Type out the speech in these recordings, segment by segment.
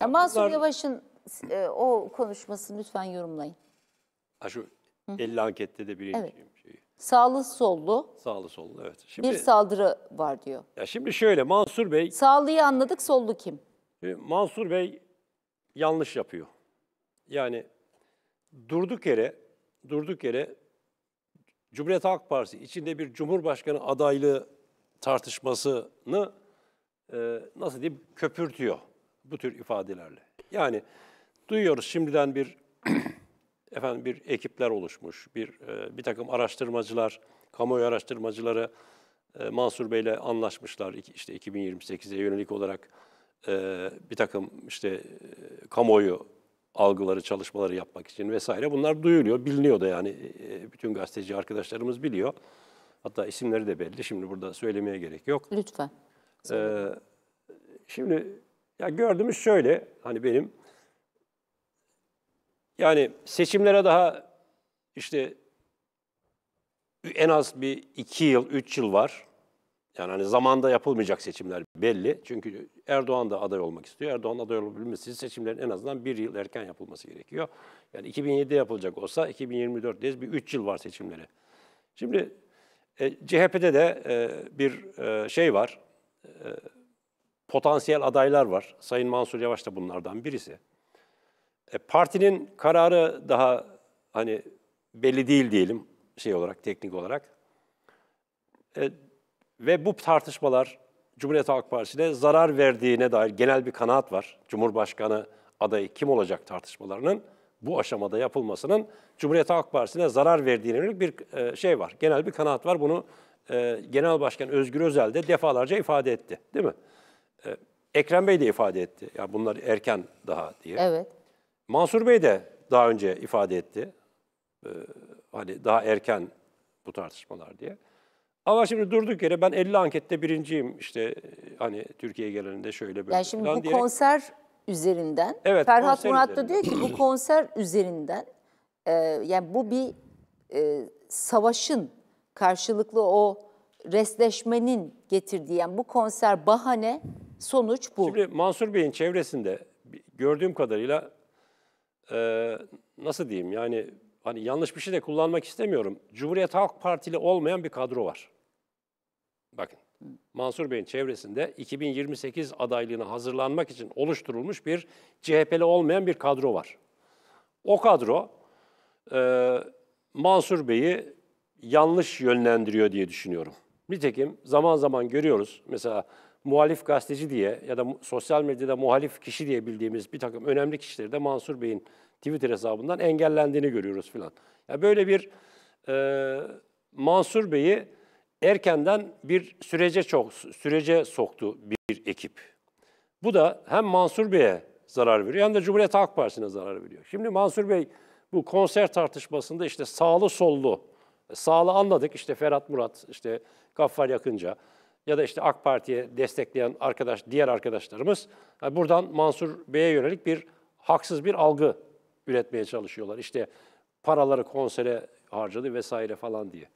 Ya Mansur Bunlar- Yavaş'ın e, o konuşmasını lütfen yorumlayın. Ha şu 50 ankette de birinciyim. Şeyi. Şey- Sağlı sollu Sağlı sollu evet. Şimdi, bir saldırı var diyor. ya şimdi şöyle Mansur Bey, Sağlıyı anladık, sollu kim? e, Mansur Bey yanlış yapıyor. Yani durduk yere, durduk yere Cumhuriyet Halk Partisi içinde bir cumhurbaşkanı adaylığı tartışmasını e, nasıl diyeyim köpürtüyor bu tür ifadelerle. Yani duyuyoruz şimdiden bir efendim bir ekipler oluşmuş, bir e, bir takım araştırmacılar, kamuoyu araştırmacıları e, Mansur Bey'le anlaşmışlar işte 2028'e yönelik olarak e, bir takım işte e, kamuoyu algıları, çalışmaları yapmak için vesaire. Bunlar duyuluyor, biliniyor da yani bütün gazeteci arkadaşlarımız biliyor. Hatta isimleri de belli. Şimdi burada söylemeye gerek yok. Lütfen. Ee, şimdi ya gördüğümüz şöyle hani benim yani seçimlere daha işte en az bir iki yıl, üç yıl var. Yani hani zamanda yapılmayacak seçimler belli. Çünkü Erdoğan da aday olmak istiyor. Erdoğan aday olabilmesi için seçimlerin en azından bir yıl erken yapılması gerekiyor. Yani 2007'de yapılacak olsa 2024'teyiz. Bir üç yıl var seçimlere. Şimdi e, CHP'de de e, bir e, şey var. E, potansiyel adaylar var. Sayın Mansur Yavaş da bunlardan birisi. E, partinin kararı daha hani belli değil diyelim şey olarak, teknik olarak. E, ve bu tartışmalar Cumhuriyet Halk Partisi'ne zarar verdiğine dair genel bir kanaat var. Cumhurbaşkanı adayı kim olacak tartışmalarının bu aşamada yapılmasının Cumhuriyet Halk Partisi'ne zarar verdiğine yönelik bir e, şey var. Genel bir kanaat var. Bunu e, Genel Başkan Özgür Özel de defalarca ifade etti. Değil mi? Ekrem Bey de ifade etti. Ya yani bunlar erken daha diye. Evet. Mansur Bey de daha önce ifade etti. Ee, hani daha erken bu tartışmalar diye. Ama şimdi durduk yere ben 50 ankette birinciyim işte e, hani Türkiye genelinde şöyle böyle. Yani şimdi bu diyerek... konser üzerinden evet, Ferhat Murat da diyor ki bu konser üzerinden e, yani bu bir e, savaşın karşılıklı o resleşmenin getirdiği yani bu konser bahane Sonuç bu. Şimdi Mansur Bey'in çevresinde gördüğüm kadarıyla e, nasıl diyeyim yani hani yanlış bir şey de kullanmak istemiyorum. Cumhuriyet Halk Partili olmayan bir kadro var. Bakın Mansur Bey'in çevresinde 2028 adaylığına hazırlanmak için oluşturulmuş bir CHP'li olmayan bir kadro var. O kadro e, Mansur Bey'i yanlış yönlendiriyor diye düşünüyorum. Nitekim zaman zaman görüyoruz mesela muhalif gazeteci diye ya da sosyal medyada muhalif kişi diye bildiğimiz bir takım önemli kişileri de Mansur Bey'in Twitter hesabından engellendiğini görüyoruz filan. Ya böyle bir e, Mansur Bey'i erkenden bir sürece çok sürece soktu bir ekip. Bu da hem Mansur Bey'e zarar veriyor hem de Cumhuriyet Halk Partisi'ne zarar veriyor. Şimdi Mansur Bey bu konser tartışmasında işte sağlı sollu, sağlı anladık işte Ferhat Murat, işte Gaffar Yakınca, ya da işte AK Parti'ye destekleyen arkadaş, diğer arkadaşlarımız e, buradan Mansur Bey'e yönelik bir haksız bir algı üretmeye çalışıyorlar. İşte paraları konsere harcadı vesaire falan diye.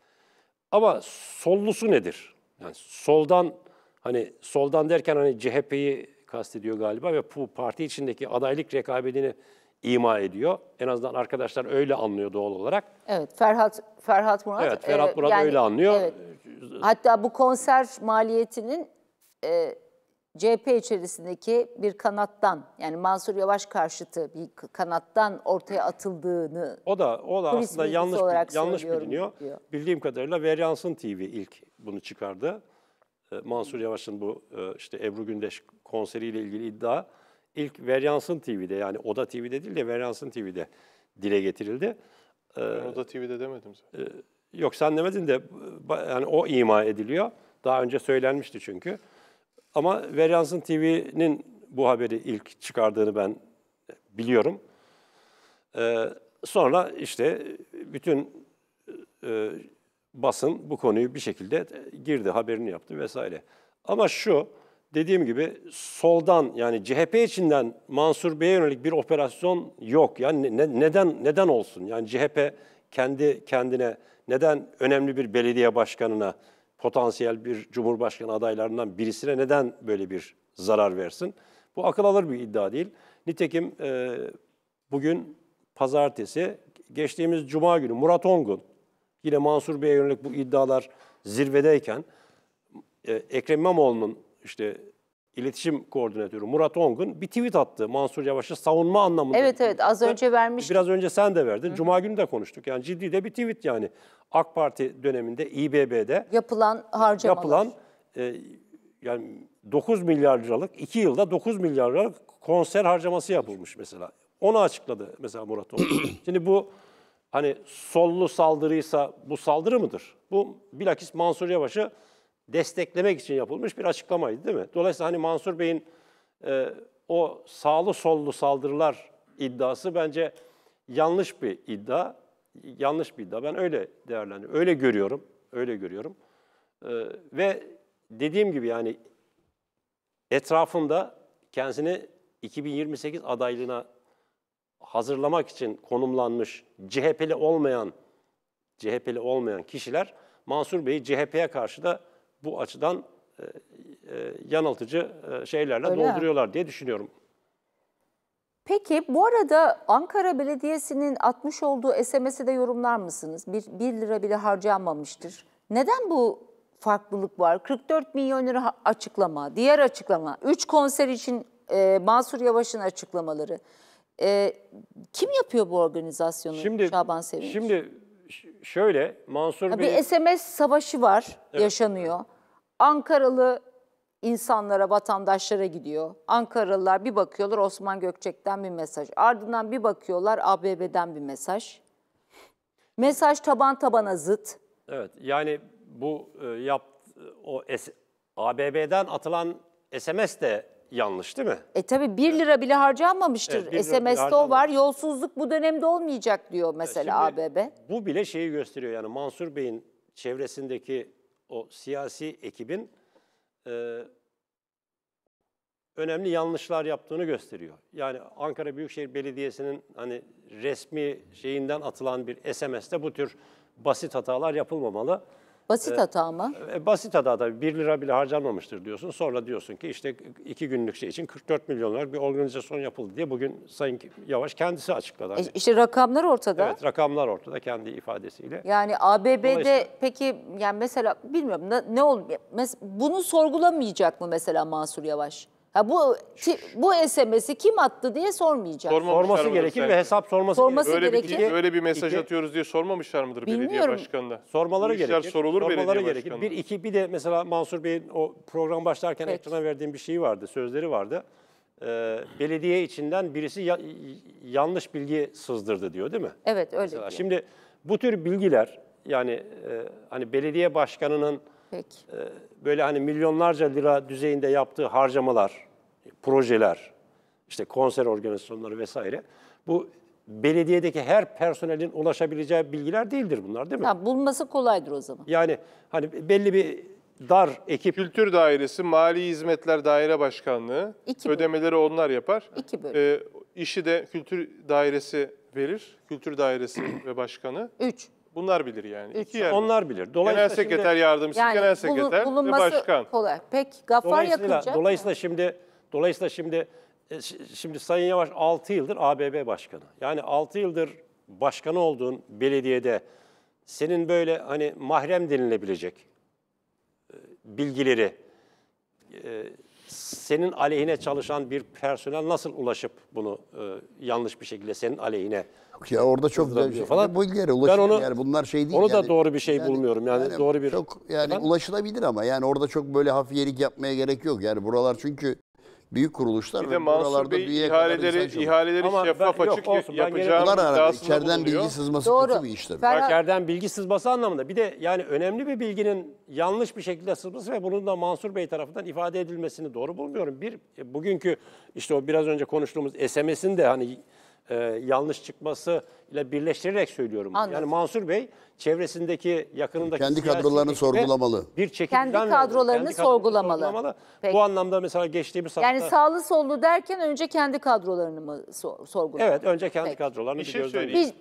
Ama sollusu nedir? Yani soldan hani soldan derken hani CHP'yi kastediyor galiba ve bu parti içindeki adaylık rekabetini ima ediyor. En azından arkadaşlar öyle anlıyor doğal olarak. Evet, Ferhat Ferhat Murat. Evet, e, Ferhat Murat e, yani, öyle anlıyor. Evet. Hatta bu konser maliyetinin e, CHP içerisindeki bir kanattan yani Mansur Yavaş karşıtı bir kanattan ortaya atıldığını O da o da aslında yanlış olarak yanlış biliniyor. Diyor. Bildiğim kadarıyla Veryansın TV ilk bunu çıkardı. E, Mansur Yavaş'ın bu e, işte Ebru Gündeş konseriyle ilgili iddia ilk Veryans'ın TV'de yani Oda TV'de değil de Veryans'ın TV'de dile getirildi. Ee, ben Oda TV'de demedim zaten. E, yok sen demedin de yani o ima ediliyor. Daha önce söylenmişti çünkü. Ama Veryans'ın TV'nin bu haberi ilk çıkardığını ben biliyorum. Ee, sonra işte bütün e, basın bu konuyu bir şekilde girdi, haberini yaptı vesaire. Ama şu, dediğim gibi soldan yani CHP içinden Mansur Bey'e yönelik bir operasyon yok. Yani ne, neden neden olsun? Yani CHP kendi kendine neden önemli bir belediye başkanına, potansiyel bir cumhurbaşkanı adaylarından birisine neden böyle bir zarar versin? Bu akıl alır bir iddia değil. Nitekim e, bugün pazartesi, geçtiğimiz cuma günü Murat Ongun, yine Mansur Bey'e yönelik bu iddialar zirvedeyken, e, Ekrem İmamoğlu'nun işte iletişim koordinatörü Murat Ongun bir tweet attı Mansur Yavaş'ı savunma anlamında. Evet evet az önce vermiş. Biraz önce sen de verdin. Hı. Cuma günü de konuştuk. Yani ciddi de bir tweet yani. AK Parti döneminde İBB'de yapılan harcamalar. Yapılan e, yani 9 milyar liralık 2 yılda 9 milyar liralık konser harcaması yapılmış mesela. Onu açıkladı mesela Murat Ongun. Şimdi bu hani sollu saldırıysa bu saldırı mıdır? Bu bilakis Mansur Yavaş'ı desteklemek için yapılmış bir açıklamaydı değil mi? Dolayısıyla hani Mansur Bey'in e, o sağlı sollu saldırılar iddiası bence yanlış bir iddia. Yanlış bir iddia. Ben öyle değerlendiriyorum. Öyle görüyorum. Öyle görüyorum. E, ve dediğim gibi yani etrafında kendisini 2028 adaylığına hazırlamak için konumlanmış CHP'li olmayan CHP'li olmayan kişiler Mansur Bey'i CHP'ye karşı da bu açıdan e, e, yanıltıcı e, şeylerle Öyle dolduruyorlar diye düşünüyorum. Peki bu arada Ankara Belediyesi'nin atmış olduğu SMS'i de yorumlar mısınız? 1, 1 lira bile harcanmamıştır. Neden bu farklılık var? 44 milyon lira açıklama, diğer açıklama, 3 konser için e, Mansur Yavaş'ın açıklamaları. E, kim yapıyor bu organizasyonu şimdi, Şaban Sevinç? Şimdi şöyle Mansur Bey... Bir SMS savaşı var, evet. yaşanıyor. Ankaralı insanlara, vatandaşlara gidiyor. Ankaralılar bir bakıyorlar Osman Gökçek'ten bir mesaj. Ardından bir bakıyorlar ABB'den bir mesaj. Mesaj taban tabana zıt. Evet yani bu e, yap o es, ABB'den atılan SMS de yanlış değil mi? E tabii 1 lira bile harcanmamıştır. Evet, 1 o var. Yolsuzluk bu dönemde olmayacak diyor mesela Şimdi ABB. Bu bile şeyi gösteriyor yani Mansur Bey'in çevresindeki o siyasi ekibin e, önemli yanlışlar yaptığını gösteriyor. Yani Ankara Büyükşehir Belediyesi'nin hani resmi şeyinden atılan bir SMS'te bu tür basit hatalar yapılmamalı. Basit ee, hata ama. E, basit hata tabii. 1 lira bile harcanmamıştır diyorsun. Sonra diyorsun ki işte 2 günlük şey için 44 milyonlar bir organizasyon yapıldı diye bugün Sayın Yavaş kendisi açıkladı. E, hani işte rakamlar ortada. Evet rakamlar ortada kendi ifadesiyle. Yani ABB'de peki yani mesela bilmiyorum ne, ne oldu? Bunu sorgulamayacak mı mesela Mansur Yavaş? Ha bu bu SMS'i kim attı diye sormayacağız. Sormamışlar sorması mıdır gerekir ve hesap sorması, sorması gerekir. Böyle gerekir. Bir, bir mesaj iki, atıyoruz diye sormamışlar mıdır bilmiyorum. belediye başkanına? Sormaları gerekir. sorulur Sormaları belediye gerekir. Bir iki bir de mesela Mansur Bey'in o program başlarken evet. ekrana verdiğim bir şey vardı, sözleri vardı. Ee, belediye içinden birisi ya, yanlış bilgi sızdırdı diyor değil mi? Evet öyle. diyor. Şimdi bu tür bilgiler yani e, hani belediye başkanının Peki. Ee, böyle hani milyonlarca lira düzeyinde yaptığı harcamalar, projeler, işte konser organizasyonları vesaire. Bu belediyedeki her personelin ulaşabileceği bilgiler değildir bunlar değil mi? Ha, bulması kolaydır o zaman. Yani hani belli bir dar ekip. Kültür Dairesi, Mali Hizmetler Daire Başkanlığı İki bölüm. ödemeleri onlar yapar. İki bölüm. Ee, işi de Kültür Dairesi verir. Kültür Dairesi ve Başkanı. Üç. Bunlar bilir yani. İki yer. Onlar bilir. Dolayısıyla genel sekreter şimdi, yardımcısı, yani genel sekreter bulu, ve başkan. Kolay. Pek Gaffar dolayısıyla, yakınca. Dolayısıyla şimdi dolayısıyla şimdi e, şimdi Sayın Yavaş 6 yıldır ABB başkanı. Yani 6 yıldır başkanı olduğun belediyede senin böyle hani mahrem denilebilecek e, bilgileri e, senin aleyhine çalışan bir personel nasıl ulaşıp bunu e, yanlış bir şekilde senin aleyhine ya orada çok güzel bir şey. Falan. Bu ilgilere ulaşım ben onu, yani bunlar şey değil. Onu yani, da doğru bir şey yani, bulmuyorum yani, yani doğru bir. Çok yani Efendim? ulaşılabilir ama yani orada çok böyle hafiyelik yapmaya gerek yok yani buralar çünkü büyük kuruluşlar bir ve de Mansur buralarda Bey büyüye ihaleleri, ihaleleri Ama şeffaf ben- yok, açık olsun, yapacağım Bunlar arada içeriden bilgi sızması Doğru. kötü bir iş tabii. Ferhat- Erken bilgi sızması anlamında. Bir de yani önemli bir bilginin yanlış bir şekilde sızması ve bunun da Mansur Bey tarafından ifade edilmesini doğru bulmuyorum. Bir bugünkü işte o biraz önce konuştuğumuz SMS'in de hani e, yanlış çıkması ile birleştirerek söylüyorum. Anladım. Yani Mansur Bey çevresindeki yakınındaki kendi kadrolarını sorgulamalı. Bir kendi kadrolarını kendi kadrolarını sorgulamalı. sorgulamalı. Peki. Bu anlamda mesela geçtiğimiz hafta Yani sağlı sollu derken önce kendi kadrolarını mı sorgulamalı? Evet önce kendi Peki. kadrolarını Bir bir şey gözden söyleyeyim. Biz-